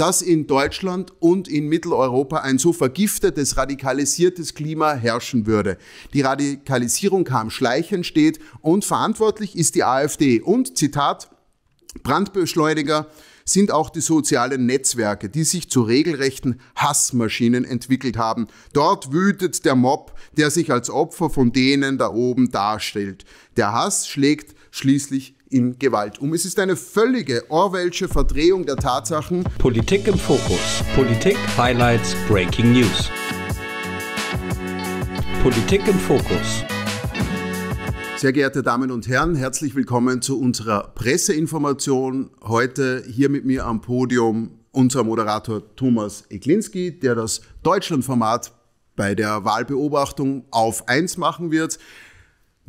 dass in Deutschland und in Mitteleuropa ein so vergiftetes, radikalisiertes Klima herrschen würde. Die Radikalisierung kam schleichend, steht, und verantwortlich ist die AfD. Und, Zitat, Brandbeschleuniger sind auch die sozialen Netzwerke, die sich zu regelrechten Hassmaschinen entwickelt haben. Dort wütet der Mob, der sich als Opfer von denen da oben darstellt. Der Hass schlägt schließlich in Gewalt um. Es ist eine völlige Orwellsche Verdrehung der Tatsachen. Politik im Fokus. Politik, Highlights, Breaking News. Politik im Fokus. Sehr geehrte Damen und Herren, herzlich willkommen zu unserer Presseinformation. Heute hier mit mir am Podium unser Moderator Thomas Eklinski, der das Deutschlandformat bei der Wahlbeobachtung auf 1 machen wird.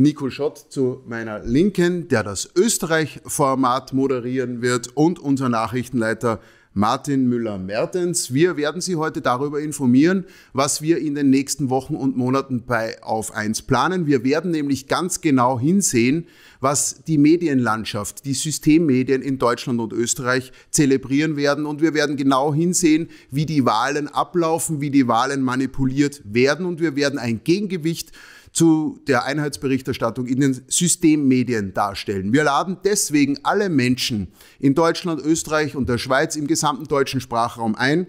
Nico Schott zu meiner Linken, der das Österreich-Format moderieren wird, und unser Nachrichtenleiter Martin Müller-Mertens. Wir werden Sie heute darüber informieren, was wir in den nächsten Wochen und Monaten bei Auf 1 planen. Wir werden nämlich ganz genau hinsehen, was die Medienlandschaft, die Systemmedien in Deutschland und Österreich zelebrieren werden. Und wir werden genau hinsehen, wie die Wahlen ablaufen, wie die Wahlen manipuliert werden. Und wir werden ein Gegengewicht zu der Einheitsberichterstattung in den Systemmedien darstellen. Wir laden deswegen alle Menschen in Deutschland, Österreich und der Schweiz im gesamten deutschen Sprachraum ein,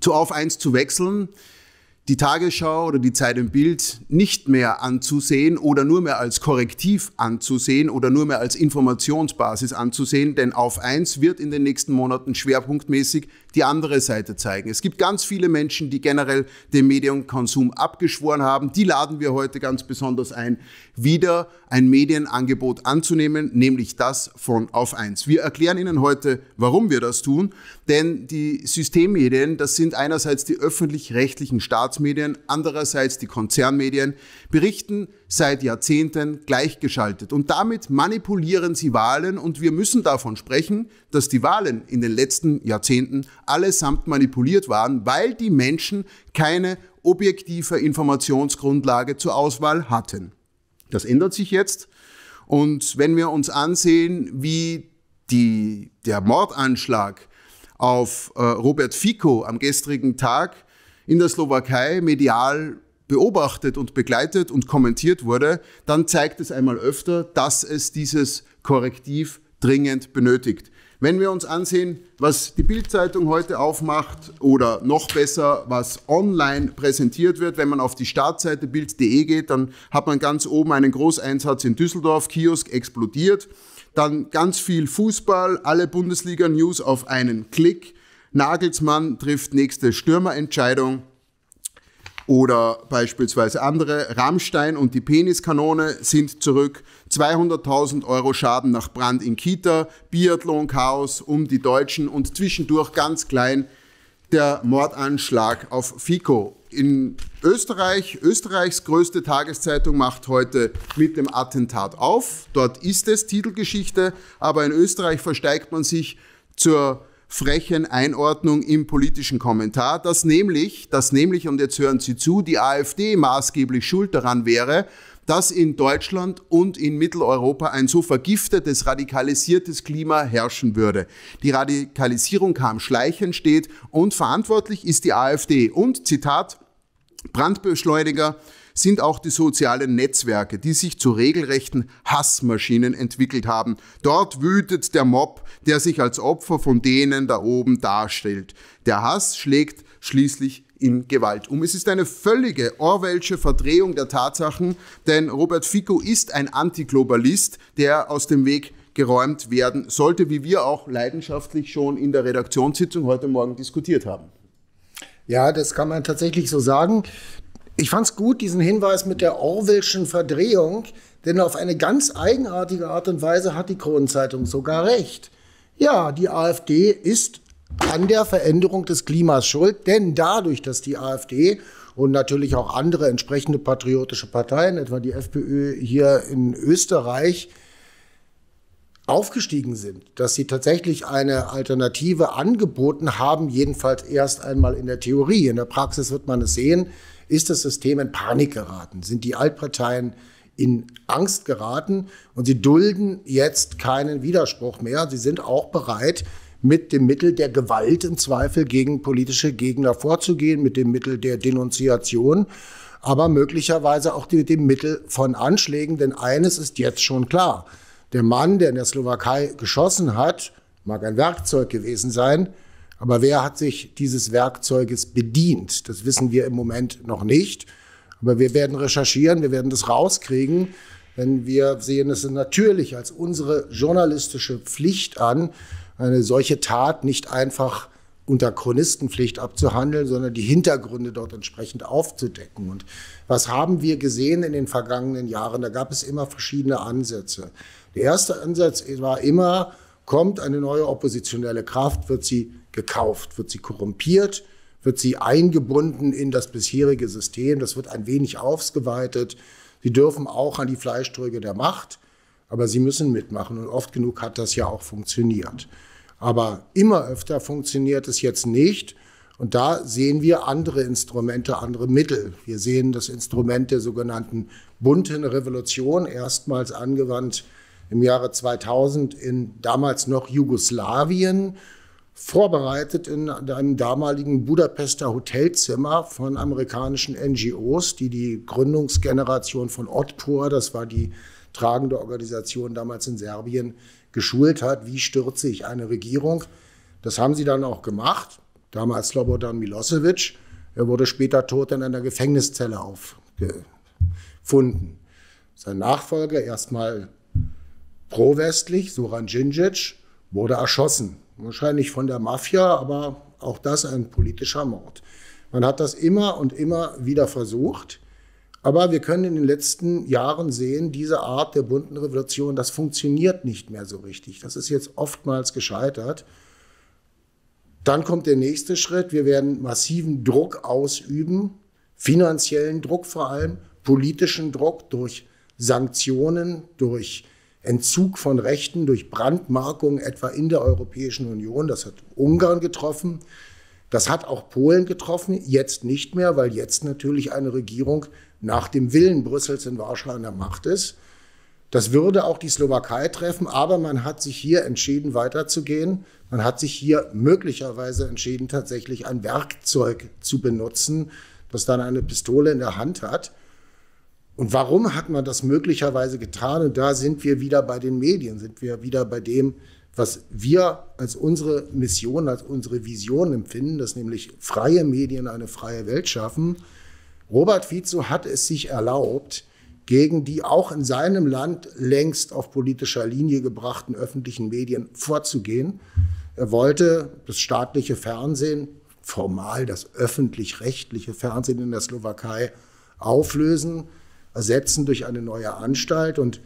zu Auf 1 zu wechseln, die Tagesschau oder die Zeit im Bild nicht mehr anzusehen oder nur mehr als Korrektiv anzusehen oder nur mehr als Informationsbasis anzusehen, denn Auf 1 wird in den nächsten Monaten schwerpunktmäßig die andere Seite zeigen. Es gibt ganz viele Menschen, die generell den Medienkonsum abgeschworen haben. Die laden wir heute ganz besonders ein, wieder ein Medienangebot anzunehmen, nämlich das von Auf eins. Wir erklären Ihnen heute, warum wir das tun, denn die Systemmedien, das sind einerseits die öffentlich-rechtlichen Staatsmedien, andererseits die Konzernmedien, berichten seit Jahrzehnten gleichgeschaltet. Und damit manipulieren sie Wahlen und wir müssen davon sprechen, dass die Wahlen in den letzten Jahrzehnten allesamt manipuliert waren, weil die Menschen keine objektive Informationsgrundlage zur Auswahl hatten. Das ändert sich jetzt. Und wenn wir uns ansehen, wie die, der Mordanschlag auf äh, Robert Fico am gestrigen Tag in der Slowakei medial beobachtet und begleitet und kommentiert wurde, dann zeigt es einmal öfter, dass es dieses Korrektiv dringend benötigt. Wenn wir uns ansehen, was die Bildzeitung heute aufmacht oder noch besser, was online präsentiert wird, wenn man auf die Startseite bild.de geht, dann hat man ganz oben einen Großeinsatz in Düsseldorf, Kiosk explodiert, dann ganz viel Fußball, alle Bundesliga-News auf einen Klick, Nagelsmann trifft nächste Stürmerentscheidung oder beispielsweise andere, Rammstein und die Peniskanone sind zurück 200.000 Euro Schaden nach Brand in Kita, Biathlon-Chaos um die Deutschen und zwischendurch ganz klein der Mordanschlag auf FICO. In Österreich, Österreichs größte Tageszeitung macht heute mit dem Attentat auf. Dort ist es Titelgeschichte, aber in Österreich versteigt man sich zur frechen Einordnung im politischen Kommentar, dass nämlich, dass nämlich, und jetzt hören Sie zu, die AfD maßgeblich schuld daran wäre, dass in Deutschland und in Mitteleuropa ein so vergiftetes, radikalisiertes Klima herrschen würde. Die Radikalisierung kam schleichend steht und verantwortlich ist die AfD. Und Zitat, Brandbeschleuniger sind auch die sozialen Netzwerke, die sich zu regelrechten Hassmaschinen entwickelt haben. Dort wütet der Mob, der sich als Opfer von denen da oben darstellt. Der Hass schlägt schließlich in Gewalt um. Es ist eine völlige Orwellsche Verdrehung der Tatsachen, denn Robert Fico ist ein Antiglobalist, der aus dem Weg geräumt werden sollte, wie wir auch leidenschaftlich schon in der Redaktionssitzung heute Morgen diskutiert haben. Ja, das kann man tatsächlich so sagen. Ich fand es gut, diesen Hinweis mit der Orwellschen Verdrehung, denn auf eine ganz eigenartige Art und Weise hat die Kronenzeitung sogar recht. Ja, die AfD ist an der Veränderung des Klimas schuld, denn dadurch, dass die AfD und natürlich auch andere entsprechende patriotische Parteien, etwa die FPÖ hier in Österreich, aufgestiegen sind, dass sie tatsächlich eine Alternative angeboten haben, jedenfalls erst einmal in der Theorie. In der Praxis wird man es sehen, ist das System in Panik geraten, sind die Altparteien in Angst geraten und sie dulden jetzt keinen Widerspruch mehr. Sie sind auch bereit, mit dem Mittel der Gewalt im Zweifel gegen politische Gegner vorzugehen, mit dem Mittel der Denunziation, aber möglicherweise auch mit dem Mittel von Anschlägen. Denn eines ist jetzt schon klar. Der Mann, der in der Slowakei geschossen hat, mag ein Werkzeug gewesen sein, aber wer hat sich dieses Werkzeuges bedient? Das wissen wir im Moment noch nicht. Aber wir werden recherchieren, wir werden das rauskriegen, denn wir sehen es natürlich als unsere journalistische Pflicht an, eine solche Tat nicht einfach unter Chronistenpflicht abzuhandeln, sondern die Hintergründe dort entsprechend aufzudecken. Und was haben wir gesehen in den vergangenen Jahren? Da gab es immer verschiedene Ansätze. Der erste Ansatz war immer, kommt eine neue oppositionelle Kraft, wird sie gekauft, wird sie korrumpiert, wird sie eingebunden in das bisherige System, das wird ein wenig ausgeweitet. Sie dürfen auch an die Fleischtröge der Macht, aber sie müssen mitmachen und oft genug hat das ja auch funktioniert. Aber immer öfter funktioniert es jetzt nicht. Und da sehen wir andere Instrumente, andere Mittel. Wir sehen das Instrument der sogenannten bunten Revolution erstmals angewandt im Jahre 2000 in damals noch Jugoslawien, vorbereitet in einem damaligen Budapester Hotelzimmer von amerikanischen NGOs, die die Gründungsgeneration von Otpor, das war die tragende Organisation damals in Serbien, geschult hat, wie stürze ich eine Regierung. Das haben sie dann auch gemacht. Damals Slobodan Milosevic. Er wurde später tot in einer Gefängniszelle aufgefunden. Sein Nachfolger, erstmal pro-westlich, Soran Djindjic, wurde erschossen. Wahrscheinlich von der Mafia, aber auch das ein politischer Mord. Man hat das immer und immer wieder versucht. Aber wir können in den letzten Jahren sehen, diese Art der bunten Revolution, das funktioniert nicht mehr so richtig. Das ist jetzt oftmals gescheitert. Dann kommt der nächste Schritt. Wir werden massiven Druck ausüben, finanziellen Druck vor allem, politischen Druck durch Sanktionen, durch Entzug von Rechten, durch Brandmarkungen etwa in der Europäischen Union. Das hat Ungarn getroffen. Das hat auch Polen getroffen, jetzt nicht mehr, weil jetzt natürlich eine Regierung nach dem Willen Brüssels in Warschau an der Macht ist. Das würde auch die Slowakei treffen, aber man hat sich hier entschieden, weiterzugehen. Man hat sich hier möglicherweise entschieden, tatsächlich ein Werkzeug zu benutzen, das dann eine Pistole in der Hand hat. Und warum hat man das möglicherweise getan? Und da sind wir wieder bei den Medien, sind wir wieder bei dem, was wir als unsere Mission, als unsere Vision empfinden, dass nämlich freie Medien eine freie Welt schaffen. Robert Fico hat es sich erlaubt, gegen die auch in seinem Land längst auf politischer Linie gebrachten öffentlichen Medien vorzugehen. Er wollte das staatliche Fernsehen, formal das öffentlich-rechtliche Fernsehen in der Slowakei, auflösen, ersetzen durch eine neue Anstalt. Und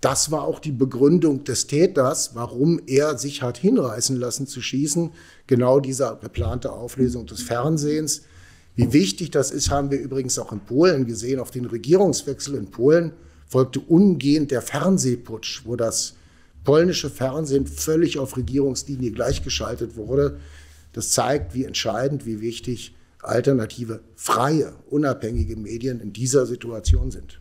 das war auch die Begründung des Täters, warum er sich hat hinreißen lassen zu schießen. Genau diese geplante Auflösung des Fernsehens wie wichtig das ist, haben wir übrigens auch in Polen gesehen. Auf den Regierungswechsel in Polen folgte umgehend der Fernsehputsch, wo das polnische Fernsehen völlig auf Regierungslinie gleichgeschaltet wurde. Das zeigt, wie entscheidend, wie wichtig alternative, freie, unabhängige Medien in dieser Situation sind.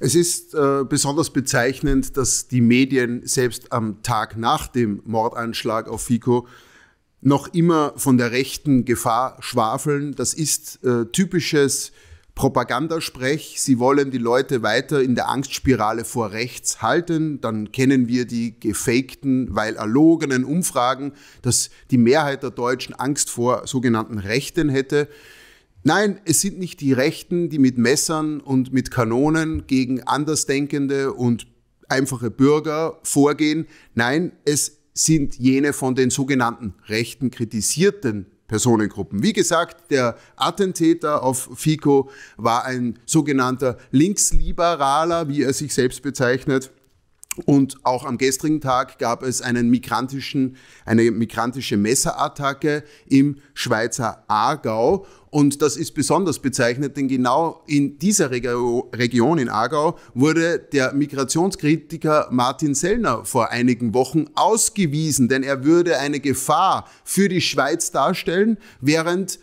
Es ist äh, besonders bezeichnend, dass die Medien selbst am Tag nach dem Mordanschlag auf Fico noch immer von der rechten Gefahr schwafeln. Das ist äh, typisches Propagandasprech. Sie wollen die Leute weiter in der Angstspirale vor rechts halten. Dann kennen wir die gefakten, weil erlogenen Umfragen, dass die Mehrheit der Deutschen Angst vor sogenannten Rechten hätte. Nein, es sind nicht die Rechten, die mit Messern und mit Kanonen gegen Andersdenkende und einfache Bürger vorgehen. Nein, es sind jene von den sogenannten rechten kritisierten Personengruppen. Wie gesagt, der Attentäter auf Fico war ein sogenannter Linksliberaler, wie er sich selbst bezeichnet. Und auch am gestrigen Tag gab es einen migrantischen, eine migrantische Messerattacke im Schweizer Aargau. Und das ist besonders bezeichnet, denn genau in dieser Region in Aargau wurde der Migrationskritiker Martin Sellner vor einigen Wochen ausgewiesen, denn er würde eine Gefahr für die Schweiz darstellen, während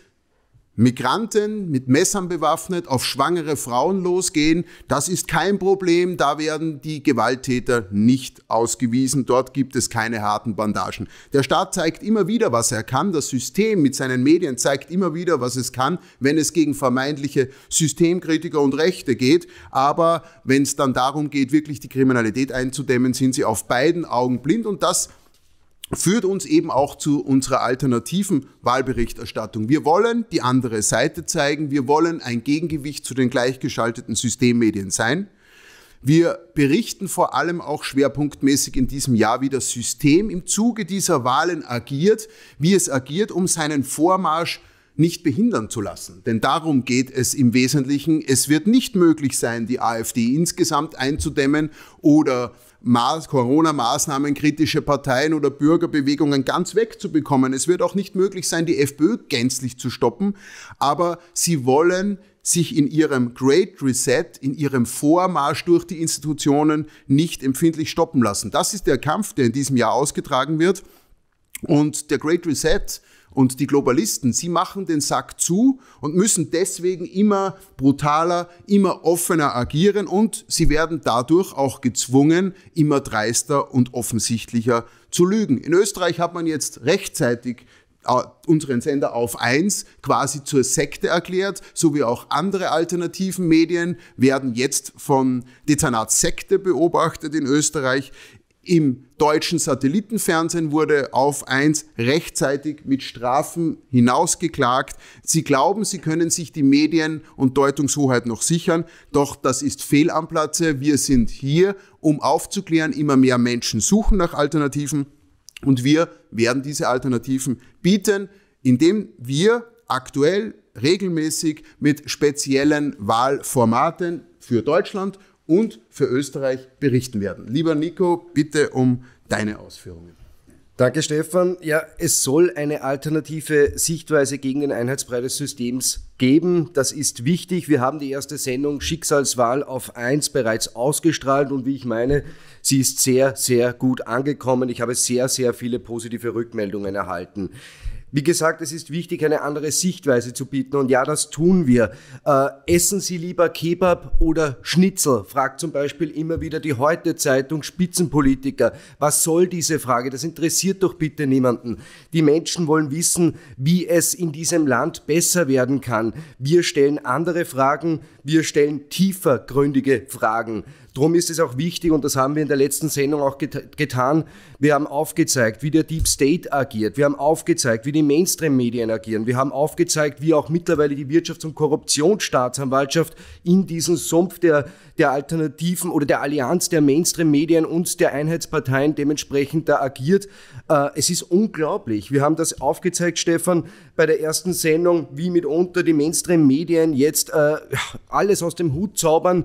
Migranten mit Messern bewaffnet auf schwangere Frauen losgehen, das ist kein Problem, da werden die Gewalttäter nicht ausgewiesen, dort gibt es keine harten Bandagen. Der Staat zeigt immer wieder, was er kann, das System mit seinen Medien zeigt immer wieder, was es kann, wenn es gegen vermeintliche Systemkritiker und Rechte geht, aber wenn es dann darum geht, wirklich die Kriminalität einzudämmen, sind sie auf beiden Augen blind und das führt uns eben auch zu unserer alternativen Wahlberichterstattung. Wir wollen die andere Seite zeigen, wir wollen ein Gegengewicht zu den gleichgeschalteten Systemmedien sein. Wir berichten vor allem auch schwerpunktmäßig in diesem Jahr, wie das System im Zuge dieser Wahlen agiert, wie es agiert, um seinen Vormarsch nicht behindern zu lassen. Denn darum geht es im Wesentlichen. Es wird nicht möglich sein, die AfD insgesamt einzudämmen oder Corona-Maßnahmen kritische Parteien oder Bürgerbewegungen ganz wegzubekommen. Es wird auch nicht möglich sein, die FPÖ gänzlich zu stoppen, aber sie wollen sich in ihrem Great Reset, in ihrem Vormarsch durch die Institutionen nicht empfindlich stoppen lassen. Das ist der Kampf, der in diesem Jahr ausgetragen wird. Und der Great Reset und die Globalisten, sie machen den Sack zu und müssen deswegen immer brutaler, immer offener agieren und sie werden dadurch auch gezwungen, immer dreister und offensichtlicher zu lügen. In Österreich hat man jetzt rechtzeitig äh, unseren Sender auf 1 quasi zur Sekte erklärt, so wie auch andere alternativen Medien werden jetzt von Dezernat Sekte beobachtet in Österreich im deutschen Satellitenfernsehen wurde auf eins rechtzeitig mit Strafen hinausgeklagt. Sie glauben, sie können sich die Medien- und Deutungshoheit noch sichern, doch das ist fehl am Platze. Wir sind hier, um aufzuklären. Immer mehr Menschen suchen nach Alternativen und wir werden diese Alternativen bieten, indem wir aktuell regelmäßig mit speziellen Wahlformaten für Deutschland und für Österreich berichten werden. Lieber Nico, bitte um deine Ausführungen. Danke, Stefan. Ja, es soll eine alternative Sichtweise gegen den Einheitsbrei des Systems geben. Das ist wichtig. Wir haben die erste Sendung Schicksalswahl auf 1 bereits ausgestrahlt und wie ich meine, sie ist sehr, sehr gut angekommen. Ich habe sehr, sehr viele positive Rückmeldungen erhalten. Wie gesagt, es ist wichtig, eine andere Sichtweise zu bieten. Und ja, das tun wir. Äh, essen Sie lieber Kebab oder Schnitzel? Fragt zum Beispiel immer wieder die Heute-Zeitung Spitzenpolitiker. Was soll diese Frage? Das interessiert doch bitte niemanden. Die Menschen wollen wissen, wie es in diesem Land besser werden kann. Wir stellen andere Fragen. Wir stellen tiefergründige Fragen. Drum ist es auch wichtig, und das haben wir in der letzten Sendung auch get getan, wir haben aufgezeigt, wie der Deep State agiert, wir haben aufgezeigt, wie die Mainstream-Medien agieren, wir haben aufgezeigt, wie auch mittlerweile die Wirtschafts- und Korruptionsstaatsanwaltschaft in diesen Sumpf der, der Alternativen oder der Allianz der Mainstream-Medien und der Einheitsparteien dementsprechend da agiert. Äh, es ist unglaublich. Wir haben das aufgezeigt, Stefan, bei der ersten Sendung, wie mitunter die Mainstream-Medien jetzt äh, alles aus dem Hut zaubern,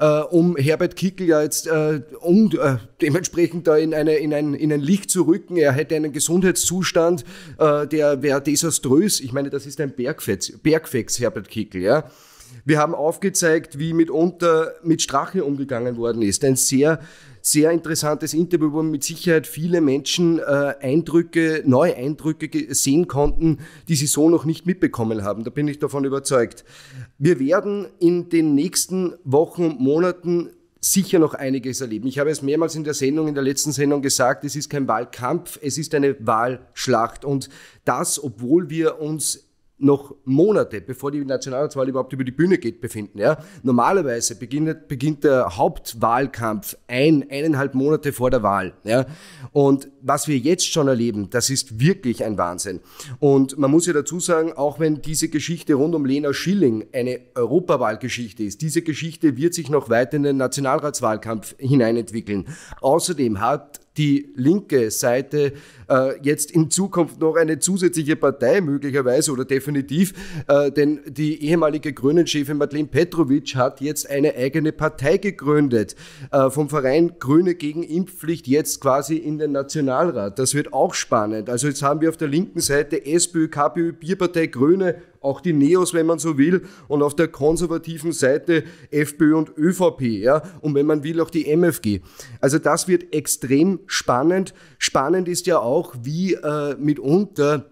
äh, um Herbert Kickel ja jetzt äh, um, äh, dementsprechend da in, eine, in, ein, in ein Licht zu rücken. Er hätte einen Gesundheitszustand, äh, der wäre desaströs. Ich meine, das ist ein Bergfex, Bergfex Herbert Kickel, ja. Wir haben aufgezeigt, wie mitunter mit Strache umgegangen worden ist. Ein sehr, sehr interessantes Interview, wo mit Sicherheit viele Menschen äh, Eindrücke, neue Eindrücke sehen konnten, die sie so noch nicht mitbekommen haben. Da bin ich davon überzeugt. Wir werden in den nächsten Wochen und Monaten sicher noch einiges erleben. Ich habe es mehrmals in der Sendung, in der letzten Sendung gesagt, es ist kein Wahlkampf, es ist eine Wahlschlacht. Und das, obwohl wir uns noch Monate, bevor die Nationalratswahl überhaupt über die Bühne geht, befinden. Ja? Normalerweise beginnt, beginnt der Hauptwahlkampf ein, eineinhalb Monate vor der Wahl. Ja? Und was wir jetzt schon erleben, das ist wirklich ein Wahnsinn. Und man muss ja dazu sagen, auch wenn diese Geschichte rund um Lena Schilling eine Europawahlgeschichte ist, diese Geschichte wird sich noch weiter in den Nationalratswahlkampf hineinentwickeln. Außerdem hat die linke Seite äh, jetzt in Zukunft noch eine zusätzliche Partei möglicherweise oder definitiv, äh, denn die ehemalige Grünen-Chefin Madeleine Petrovic hat jetzt eine eigene Partei gegründet, äh, vom Verein Grüne gegen Impfpflicht jetzt quasi in den Nationalrat. Das wird auch spannend. Also jetzt haben wir auf der linken Seite SPÖ, KPÖ, Bierpartei, Grüne, auch die Neos, wenn man so will, und auf der konservativen Seite FPÖ und ÖVP, ja, und wenn man will, auch die MFG. Also das wird extrem spannend. Spannend ist ja auch, wie äh, mitunter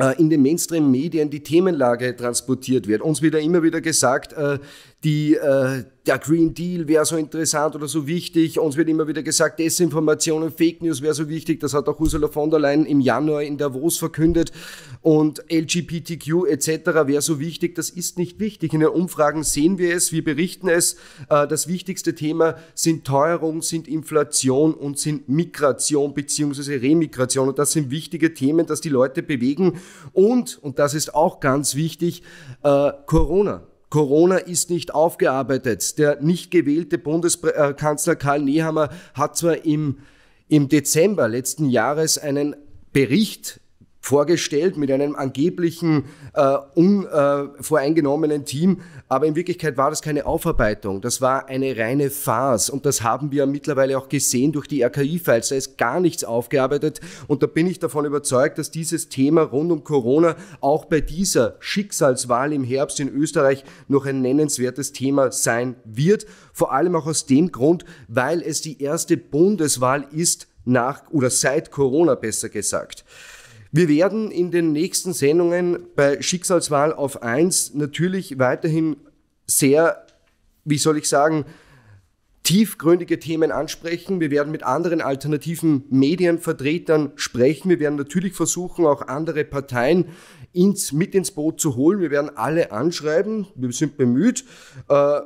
äh, in den Mainstream-Medien die Themenlage transportiert wird. Uns wird ja immer wieder gesagt, äh, die, äh, der Green Deal wäre so interessant oder so wichtig. Uns wird immer wieder gesagt, Desinformationen, Fake News wäre so wichtig. Das hat auch Ursula von der Leyen im Januar in Davos verkündet. Und LGBTQ etc. wäre so wichtig. Das ist nicht wichtig. In den Umfragen sehen wir es, wir berichten es. Äh, das wichtigste Thema sind Teuerung, sind Inflation und sind Migration bzw. Remigration. Und das sind wichtige Themen, dass die Leute bewegen. Und, und das ist auch ganz wichtig, äh, Corona. Corona ist nicht aufgearbeitet. Der nicht gewählte Bundeskanzler äh, Karl Nehammer hat zwar im, im Dezember letzten Jahres einen Bericht vorgestellt mit einem angeblichen äh, unvoreingenommenen äh, Team, aber in Wirklichkeit war das keine Aufarbeitung, das war eine reine Farce und das haben wir mittlerweile auch gesehen durch die RKI-Files, da ist gar nichts aufgearbeitet und da bin ich davon überzeugt, dass dieses Thema rund um Corona auch bei dieser Schicksalswahl im Herbst in Österreich noch ein nennenswertes Thema sein wird, vor allem auch aus dem Grund, weil es die erste Bundeswahl ist nach oder seit Corona besser gesagt. Wir werden in den nächsten Sendungen bei Schicksalswahl auf 1 natürlich weiterhin sehr, wie soll ich sagen, tiefgründige Themen ansprechen. Wir werden mit anderen alternativen Medienvertretern sprechen. Wir werden natürlich versuchen, auch andere Parteien ins, mit ins Boot zu holen. Wir werden alle anschreiben. Wir sind bemüht. Äh,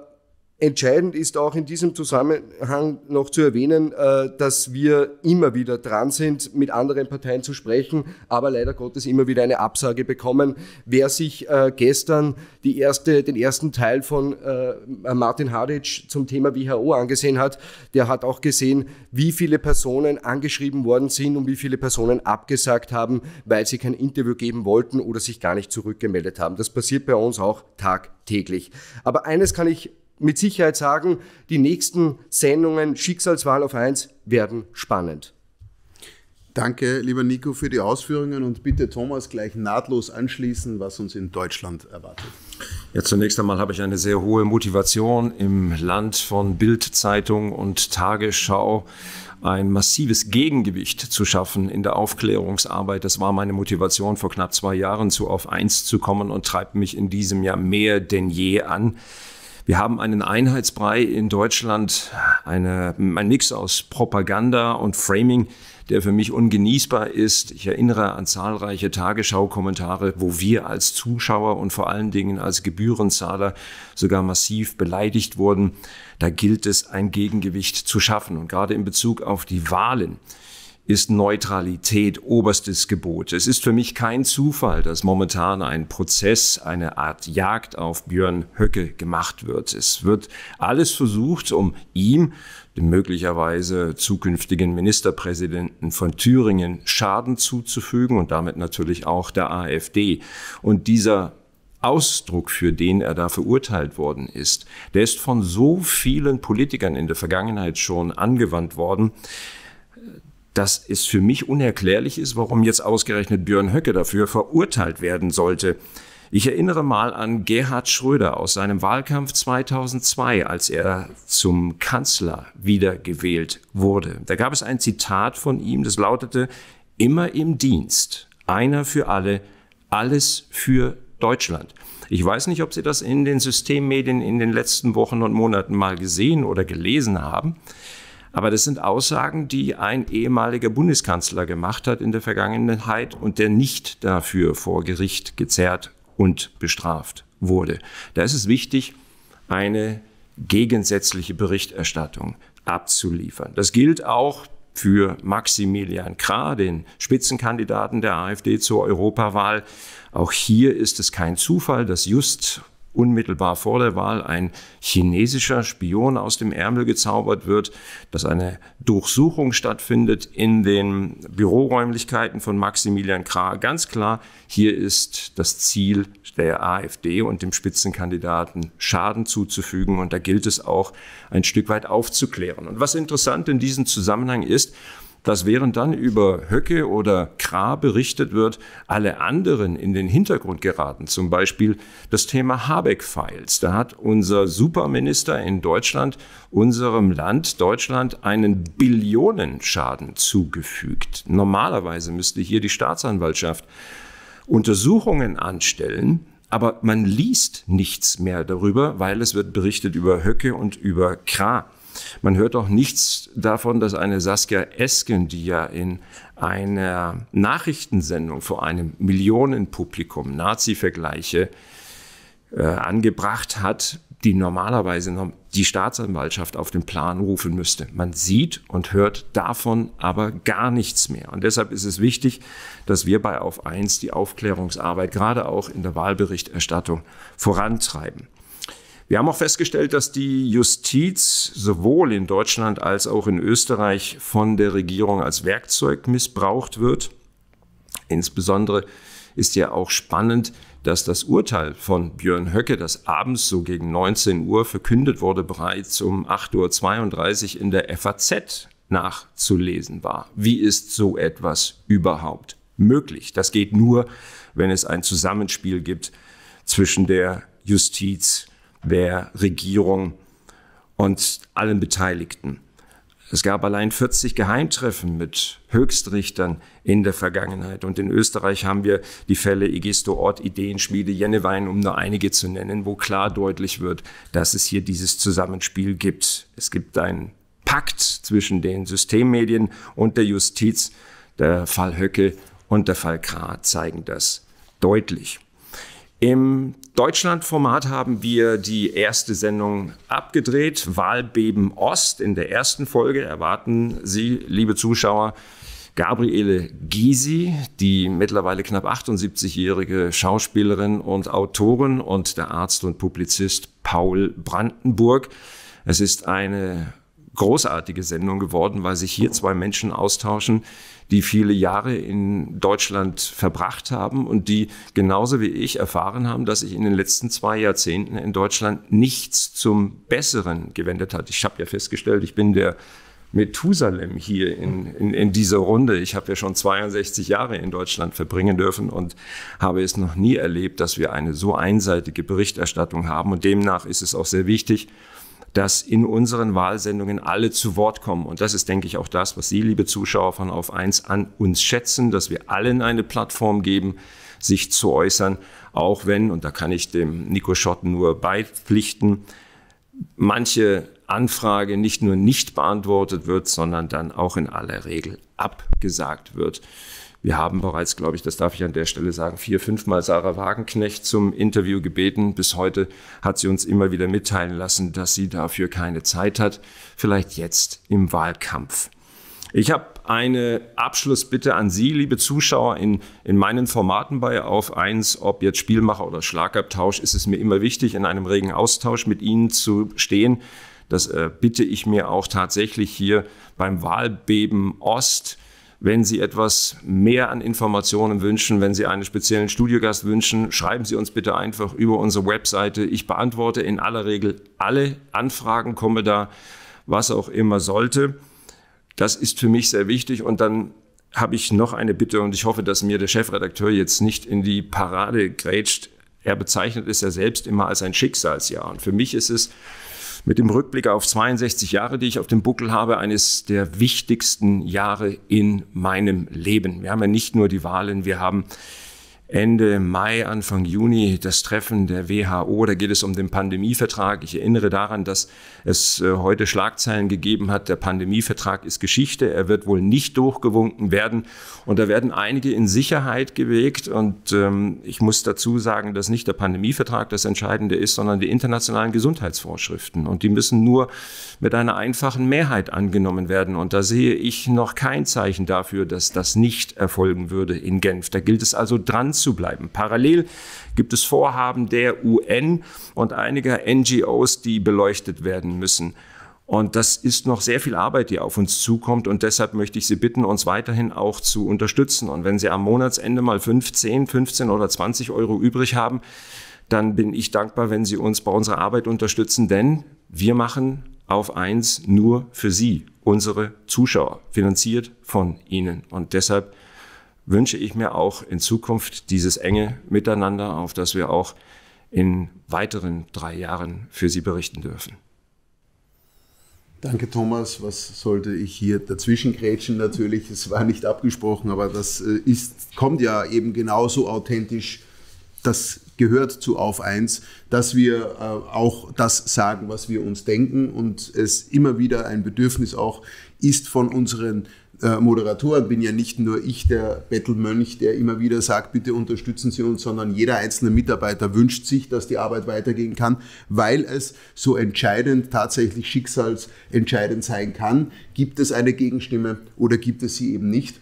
Entscheidend ist auch in diesem Zusammenhang noch zu erwähnen, äh, dass wir immer wieder dran sind, mit anderen Parteien zu sprechen, aber leider Gottes immer wieder eine Absage bekommen. Wer sich äh, gestern erste, den ersten Teil von äh, Martin Hadic zum Thema WHO angesehen hat, der hat auch gesehen, wie viele Personen angeschrieben worden sind und wie viele Personen abgesagt haben, weil sie kein Interview geben wollten oder sich gar nicht zurückgemeldet haben. Das passiert bei uns auch tagtäglich. Aber eines kann ich mit Sicherheit sagen, die nächsten Sendungen Schicksalswahl auf 1 werden spannend. Danke, lieber Nico, für die Ausführungen und bitte Thomas gleich nahtlos anschließen, was uns in Deutschland erwartet. Ja, zunächst einmal habe ich eine sehr hohe Motivation im Land von Bildzeitung und Tagesschau ein massives Gegengewicht zu schaffen in der Aufklärungsarbeit. Das war meine Motivation vor knapp zwei Jahren zu auf eins zu kommen und treibt mich in diesem Jahr mehr denn je an. Wir haben einen Einheitsbrei in Deutschland, eine, ein Mix aus Propaganda und Framing, der für mich ungenießbar ist. Ich erinnere an zahlreiche Tagesschau-Kommentare, wo wir als Zuschauer und vor allen Dingen als Gebührenzahler sogar massiv beleidigt wurden. Da gilt es, ein Gegengewicht zu schaffen. Und gerade in Bezug auf die Wahlen ist Neutralität oberstes Gebot. Es ist für mich kein Zufall, dass momentan ein Prozess, eine Art Jagd auf Björn Höcke gemacht wird. Es wird alles versucht, um ihm, dem möglicherweise zukünftigen Ministerpräsidenten von Thüringen, Schaden zuzufügen und damit natürlich auch der AfD. Und dieser Ausdruck, für den er da verurteilt worden ist, der ist von so vielen Politikern in der Vergangenheit schon angewandt worden, dass es für mich unerklärlich ist, warum jetzt ausgerechnet Björn Höcke dafür verurteilt werden sollte. Ich erinnere mal an Gerhard Schröder aus seinem Wahlkampf 2002, als er zum Kanzler wiedergewählt wurde. Da gab es ein Zitat von ihm, das lautete, immer im Dienst, einer für alle, alles für Deutschland. Ich weiß nicht, ob Sie das in den Systemmedien in den letzten Wochen und Monaten mal gesehen oder gelesen haben. Aber das sind Aussagen, die ein ehemaliger Bundeskanzler gemacht hat in der Vergangenheit und der nicht dafür vor Gericht gezerrt und bestraft wurde. Da ist es wichtig, eine gegensätzliche Berichterstattung abzuliefern. Das gilt auch für Maximilian Krah, den Spitzenkandidaten der AfD zur Europawahl. Auch hier ist es kein Zufall, dass just unmittelbar vor der Wahl ein chinesischer Spion aus dem Ärmel gezaubert wird, dass eine Durchsuchung stattfindet in den Büroräumlichkeiten von Maximilian Krah. Ganz klar, hier ist das Ziel der AfD und dem Spitzenkandidaten Schaden zuzufügen und da gilt es auch ein Stück weit aufzuklären. Und was interessant in diesem Zusammenhang ist, dass während dann über Höcke oder Kra berichtet wird, alle anderen in den Hintergrund geraten. Zum Beispiel das Thema Habeck-Files. Da hat unser Superminister in Deutschland, unserem Land Deutschland, einen Billionenschaden zugefügt. Normalerweise müsste hier die Staatsanwaltschaft Untersuchungen anstellen, aber man liest nichts mehr darüber, weil es wird berichtet über Höcke und über Kra. Man hört auch nichts davon, dass eine Saskia Esken, die ja in einer Nachrichtensendung vor einem Millionenpublikum Nazi-Vergleiche äh, angebracht hat, die normalerweise noch die Staatsanwaltschaft auf den Plan rufen müsste. Man sieht und hört davon aber gar nichts mehr. Und deshalb ist es wichtig, dass wir bei Auf 1 die Aufklärungsarbeit gerade auch in der Wahlberichterstattung vorantreiben. Wir haben auch festgestellt, dass die Justiz sowohl in Deutschland als auch in Österreich von der Regierung als Werkzeug missbraucht wird. Insbesondere ist ja auch spannend, dass das Urteil von Björn Höcke, das abends so gegen 19 Uhr verkündet wurde, bereits um 8.32 Uhr in der FAZ nachzulesen war. Wie ist so etwas überhaupt möglich? Das geht nur, wenn es ein Zusammenspiel gibt zwischen der Justiz und wer Regierung und allen Beteiligten. Es gab allein 40 Geheimtreffen mit Höchstrichtern in der Vergangenheit. Und in Österreich haben wir die Fälle Igisto Ort, Ideenschmiede, Jennewein, um nur einige zu nennen, wo klar deutlich wird, dass es hier dieses Zusammenspiel gibt. Es gibt einen Pakt zwischen den Systemmedien und der Justiz. Der Fall Höcke und der Fall K zeigen das deutlich. Im Deutschlandformat haben wir die erste Sendung abgedreht. Wahlbeben Ost. In der ersten Folge erwarten Sie, liebe Zuschauer, Gabriele Gysi, die mittlerweile knapp 78-jährige Schauspielerin und Autorin und der Arzt und Publizist Paul Brandenburg. Es ist eine großartige Sendung geworden, weil sich hier zwei Menschen austauschen, die viele Jahre in Deutschland verbracht haben und die genauso wie ich erfahren haben, dass sich in den letzten zwei Jahrzehnten in Deutschland nichts zum Besseren gewendet hat. Ich habe ja festgestellt, ich bin der Methusalem hier in, in, in dieser Runde. Ich habe ja schon 62 Jahre in Deutschland verbringen dürfen und habe es noch nie erlebt, dass wir eine so einseitige Berichterstattung haben. Und demnach ist es auch sehr wichtig, dass in unseren Wahlsendungen alle zu Wort kommen. Und das ist, denke ich, auch das, was Sie, liebe Zuschauer von Auf eins an uns schätzen, dass wir allen eine Plattform geben, sich zu äußern, auch wenn, und da kann ich dem Nico Schotten nur beipflichten, manche Anfrage nicht nur nicht beantwortet wird, sondern dann auch in aller Regel abgesagt wird. Wir haben bereits, glaube ich, das darf ich an der Stelle sagen, vier, fünfmal Sarah Wagenknecht zum Interview gebeten. Bis heute hat sie uns immer wieder mitteilen lassen, dass sie dafür keine Zeit hat. Vielleicht jetzt im Wahlkampf. Ich habe eine Abschlussbitte an Sie, liebe Zuschauer, in, in meinen Formaten bei Auf 1, ob jetzt Spielmacher oder Schlagabtausch, ist es mir immer wichtig, in einem regen Austausch mit Ihnen zu stehen. Das äh, bitte ich mir auch tatsächlich hier beim Wahlbeben Ost wenn Sie etwas mehr an Informationen wünschen, wenn Sie einen speziellen Studiogast wünschen, schreiben Sie uns bitte einfach über unsere Webseite. Ich beantworte in aller Regel alle Anfragen, komme da, was auch immer sollte. Das ist für mich sehr wichtig und dann habe ich noch eine Bitte und ich hoffe, dass mir der Chefredakteur jetzt nicht in die Parade grätscht. Er bezeichnet es ja selbst immer als ein Schicksalsjahr und für mich ist es mit dem Rückblick auf 62 Jahre, die ich auf dem Buckel habe, eines der wichtigsten Jahre in meinem Leben. Wir haben ja nicht nur die Wahlen, wir haben Ende Mai, Anfang Juni das Treffen der WHO. Da geht es um den Pandemievertrag. Ich erinnere daran, dass es äh, heute Schlagzeilen gegeben hat. Der Pandemievertrag ist Geschichte. Er wird wohl nicht durchgewunken werden. Und da werden einige in Sicherheit gewegt. Und ähm, ich muss dazu sagen, dass nicht der Pandemievertrag das Entscheidende ist, sondern die internationalen Gesundheitsvorschriften. Und die müssen nur mit einer einfachen Mehrheit angenommen werden. Und da sehe ich noch kein Zeichen dafür, dass das nicht erfolgen würde in Genf. Da gilt es also dran zu bleiben. Parallel gibt es Vorhaben der UN und einiger NGOs, die beleuchtet werden müssen. Und das ist noch sehr viel Arbeit, die auf uns zukommt. Und deshalb möchte ich Sie bitten, uns weiterhin auch zu unterstützen. Und wenn Sie am Monatsende mal 15, 15 oder 20 Euro übrig haben, dann bin ich dankbar, wenn Sie uns bei unserer Arbeit unterstützen, denn wir machen auf eins nur für Sie, unsere Zuschauer, finanziert von Ihnen. Und deshalb wünsche ich mir auch in Zukunft dieses enge Miteinander, auf das wir auch in weiteren drei Jahren für Sie berichten dürfen. Danke, Thomas. Was sollte ich hier dazwischen grätschen? Natürlich, es war nicht abgesprochen, aber das äh, ist, kommt ja eben genauso authentisch. Das gehört zu Auf 1, dass wir äh, auch das sagen, was wir uns denken und es immer wieder ein Bedürfnis auch ist von unseren äh, Moderatoren bin ja nicht nur ich der Bettelmönch, der immer wieder sagt, bitte unterstützen Sie uns, sondern jeder einzelne Mitarbeiter wünscht sich, dass die Arbeit weitergehen kann, weil es so entscheidend, tatsächlich schicksalsentscheidend sein kann. Gibt es eine Gegenstimme oder gibt es sie eben nicht?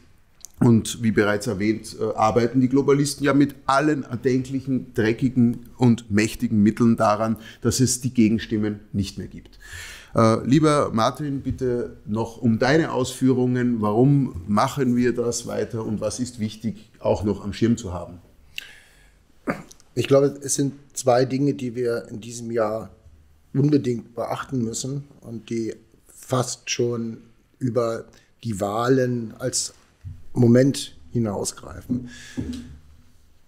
Und wie bereits erwähnt, äh, arbeiten die Globalisten ja mit allen erdenklichen, dreckigen und mächtigen Mitteln daran, dass es die Gegenstimmen nicht mehr gibt. Äh, lieber Martin, bitte noch um deine Ausführungen, warum machen wir das weiter und was ist wichtig, auch noch am Schirm zu haben? Ich glaube, es sind zwei Dinge, die wir in diesem Jahr unbedingt beachten müssen und die fast schon über die Wahlen als Moment hinausgreifen.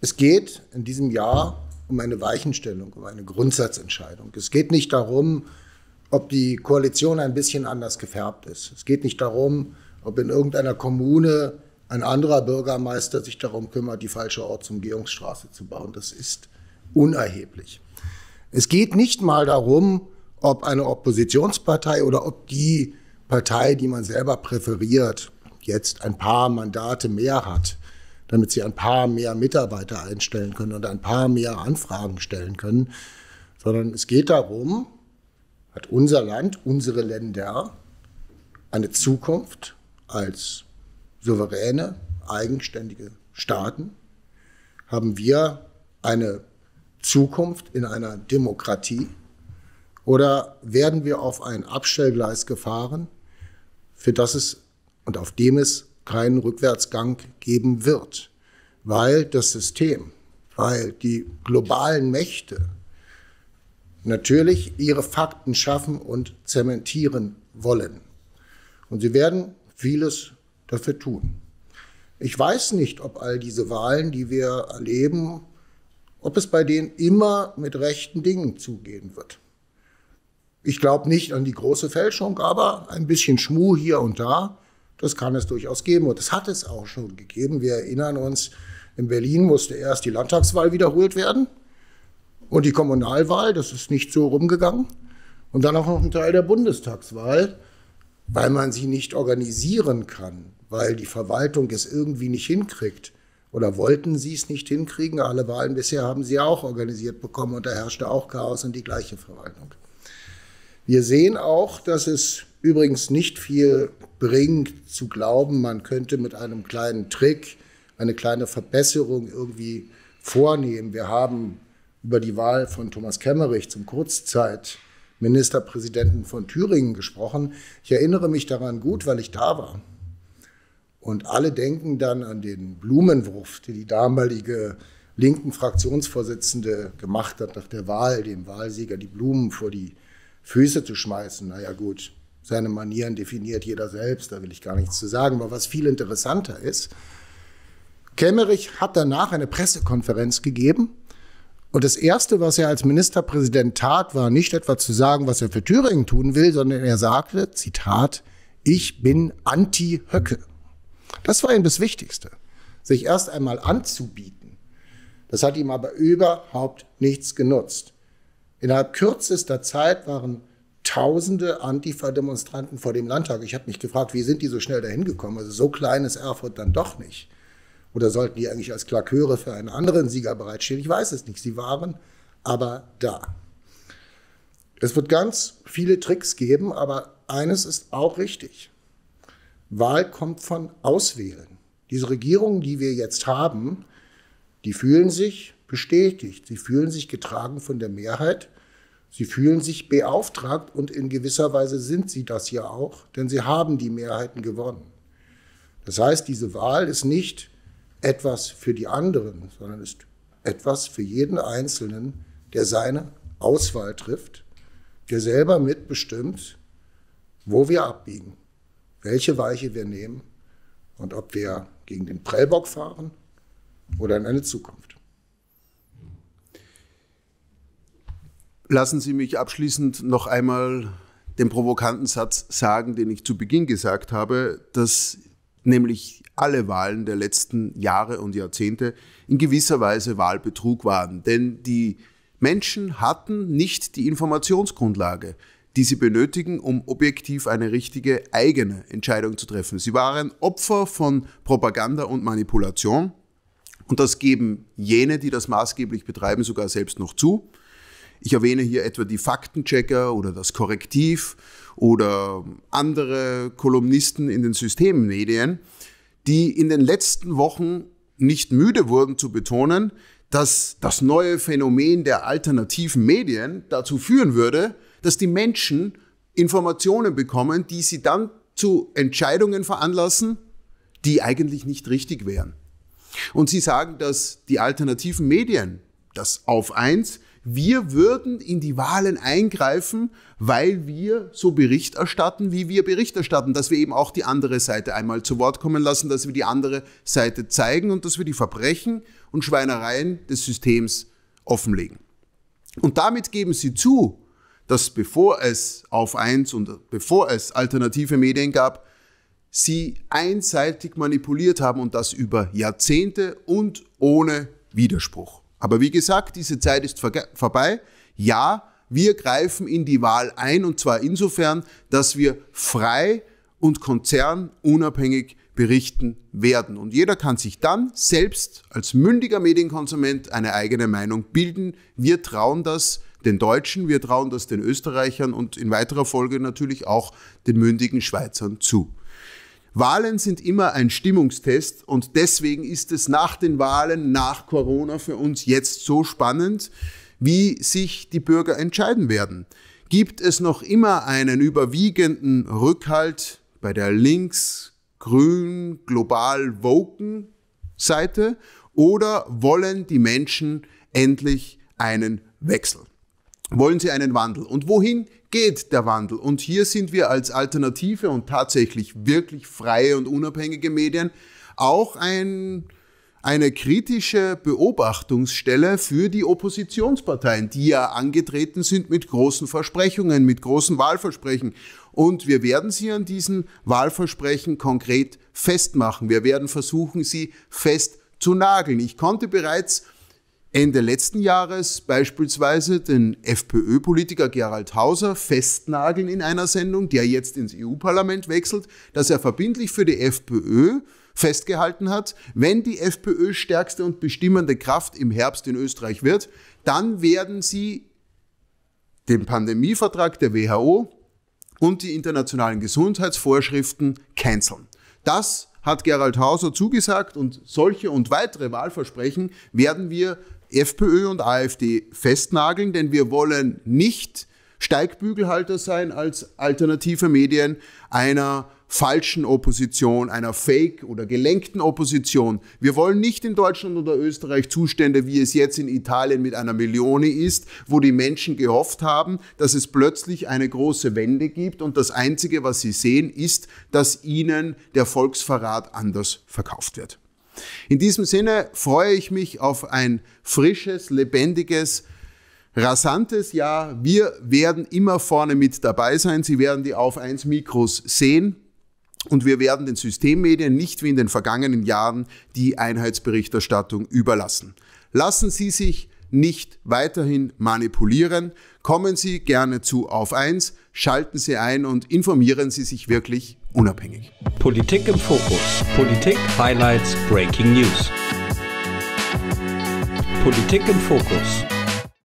Es geht in diesem Jahr um eine Weichenstellung, um eine Grundsatzentscheidung. Es geht nicht darum, ob die Koalition ein bisschen anders gefärbt ist. Es geht nicht darum, ob in irgendeiner Kommune ein anderer Bürgermeister sich darum kümmert, die falsche Ortsumgehungsstraße zu bauen. Das ist unerheblich. Es geht nicht mal darum, ob eine Oppositionspartei oder ob die Partei, die man selber präferiert, jetzt ein paar Mandate mehr hat, damit sie ein paar mehr Mitarbeiter einstellen können und ein paar mehr Anfragen stellen können, sondern es geht darum, hat unser Land, unsere Länder eine Zukunft als souveräne, eigenständige Staaten? Haben wir eine Zukunft in einer Demokratie? Oder werden wir auf ein Abstellgleis gefahren, für das es und auf dem es keinen Rückwärtsgang geben wird, weil das System, weil die globalen Mächte natürlich ihre Fakten schaffen und zementieren wollen. Und sie werden vieles dafür tun. Ich weiß nicht, ob all diese Wahlen, die wir erleben, ob es bei denen immer mit rechten Dingen zugehen wird. Ich glaube nicht an die große Fälschung, aber ein bisschen Schmuh hier und da das kann es durchaus geben und das hat es auch schon gegeben. Wir erinnern uns, in Berlin musste erst die Landtagswahl wiederholt werden und die Kommunalwahl, das ist nicht so rumgegangen. Und dann auch noch ein Teil der Bundestagswahl, weil man sie nicht organisieren kann, weil die Verwaltung es irgendwie nicht hinkriegt. Oder wollten sie es nicht hinkriegen? Alle Wahlen bisher haben sie auch organisiert bekommen und da herrschte auch Chaos und die gleiche Verwaltung. Wir sehen auch, dass es übrigens nicht viel bringt, zu glauben, man könnte mit einem kleinen Trick eine kleine Verbesserung irgendwie vornehmen. Wir haben über die Wahl von Thomas Kemmerich zum Kurzzeitministerpräsidenten von Thüringen gesprochen. Ich erinnere mich daran gut, weil ich da war. Und alle denken dann an den Blumenwurf, den die damalige linken Fraktionsvorsitzende gemacht hat, nach der Wahl, dem Wahlsieger die Blumen vor die Füße zu schmeißen. Naja gut, seine Manieren definiert jeder selbst, da will ich gar nichts zu sagen. Aber was viel interessanter ist, Kemmerich hat danach eine Pressekonferenz gegeben. Und das Erste, was er als Ministerpräsident tat, war nicht etwa zu sagen, was er für Thüringen tun will, sondern er sagte, Zitat, ich bin anti-Höcke. Das war ihm das Wichtigste, sich erst einmal anzubieten. Das hat ihm aber überhaupt nichts genutzt. Innerhalb kürzester Zeit waren tausende Antifa-Demonstranten vor dem Landtag. Ich habe mich gefragt, wie sind die so schnell dahin gekommen? Also so klein ist Erfurt dann doch nicht. Oder sollten die eigentlich als Klaköre für einen anderen Sieger bereitstehen? Ich weiß es nicht. Sie waren aber da. Es wird ganz viele Tricks geben, aber eines ist auch richtig. Wahl kommt von Auswählen. Diese Regierungen, die wir jetzt haben, die fühlen sich bestätigt. Sie fühlen sich getragen von der Mehrheit Sie fühlen sich beauftragt und in gewisser Weise sind sie das ja auch, denn sie haben die Mehrheiten gewonnen. Das heißt, diese Wahl ist nicht etwas für die anderen, sondern ist etwas für jeden Einzelnen, der seine Auswahl trifft, der selber mitbestimmt, wo wir abbiegen, welche Weiche wir nehmen und ob wir gegen den Prellbock fahren oder in eine Zukunft. Lassen Sie mich abschließend noch einmal den provokanten Satz sagen, den ich zu Beginn gesagt habe, dass nämlich alle Wahlen der letzten Jahre und Jahrzehnte in gewisser Weise Wahlbetrug waren. Denn die Menschen hatten nicht die Informationsgrundlage, die sie benötigen, um objektiv eine richtige eigene Entscheidung zu treffen. Sie waren Opfer von Propaganda und Manipulation. Und das geben jene, die das maßgeblich betreiben, sogar selbst noch zu. Ich erwähne hier etwa die Faktenchecker oder das Korrektiv oder andere Kolumnisten in den Systemmedien, die in den letzten Wochen nicht müde wurden zu betonen, dass das neue Phänomen der alternativen Medien dazu führen würde, dass die Menschen Informationen bekommen, die sie dann zu Entscheidungen veranlassen, die eigentlich nicht richtig wären. Und sie sagen, dass die alternativen Medien, das auf eins wir würden in die Wahlen eingreifen, weil wir so Bericht erstatten, wie wir Bericht erstatten, dass wir eben auch die andere Seite einmal zu Wort kommen lassen, dass wir die andere Seite zeigen und dass wir die Verbrechen und Schweinereien des Systems offenlegen. Und damit geben sie zu, dass bevor es auf eins und bevor es alternative Medien gab, sie einseitig manipuliert haben und das über Jahrzehnte und ohne Widerspruch. Aber wie gesagt, diese Zeit ist vorbei. Ja, wir greifen in die Wahl ein und zwar insofern, dass wir frei und konzernunabhängig berichten werden. Und jeder kann sich dann selbst als mündiger Medienkonsument eine eigene Meinung bilden. Wir trauen das den Deutschen, wir trauen das den Österreichern und in weiterer Folge natürlich auch den mündigen Schweizern zu. Wahlen sind immer ein Stimmungstest und deswegen ist es nach den Wahlen, nach Corona für uns jetzt so spannend, wie sich die Bürger entscheiden werden. Gibt es noch immer einen überwiegenden Rückhalt bei der links-grün global woken Seite oder wollen die Menschen endlich einen Wechsel? wollen sie einen Wandel. Und wohin geht der Wandel? Und hier sind wir als alternative und tatsächlich wirklich freie und unabhängige Medien auch ein, eine kritische Beobachtungsstelle für die Oppositionsparteien, die ja angetreten sind mit großen Versprechungen, mit großen Wahlversprechen. Und wir werden sie an diesen Wahlversprechen konkret festmachen. Wir werden versuchen, sie fest zu nageln. Ich konnte bereits Ende letzten Jahres beispielsweise den FPÖ-Politiker Gerald Hauser festnageln in einer Sendung, der jetzt ins EU-Parlament wechselt, dass er verbindlich für die FPÖ festgehalten hat, wenn die FPÖ stärkste und bestimmende Kraft im Herbst in Österreich wird, dann werden sie den Pandemievertrag der WHO und die internationalen Gesundheitsvorschriften canceln. Das hat Gerald Hauser zugesagt und solche und weitere Wahlversprechen werden wir FPÖ und AfD festnageln, denn wir wollen nicht Steigbügelhalter sein als alternative Medien einer falschen Opposition, einer Fake- oder gelenkten Opposition. Wir wollen nicht in Deutschland oder Österreich Zustände, wie es jetzt in Italien mit einer Millione ist, wo die Menschen gehofft haben, dass es plötzlich eine große Wende gibt und das Einzige, was sie sehen, ist, dass ihnen der Volksverrat anders verkauft wird. In diesem Sinne freue ich mich auf ein frisches, lebendiges, rasantes Jahr. Wir werden immer vorne mit dabei sein. Sie werden die Auf 1 Mikros sehen. Und wir werden den Systemmedien nicht wie in den vergangenen Jahren die Einheitsberichterstattung überlassen. Lassen Sie sich nicht weiterhin manipulieren. Kommen Sie gerne zu auf 1, schalten Sie ein und informieren Sie sich wirklich unabhängig. Politik im Fokus. Politik, Highlights, Breaking News. Politik im Fokus.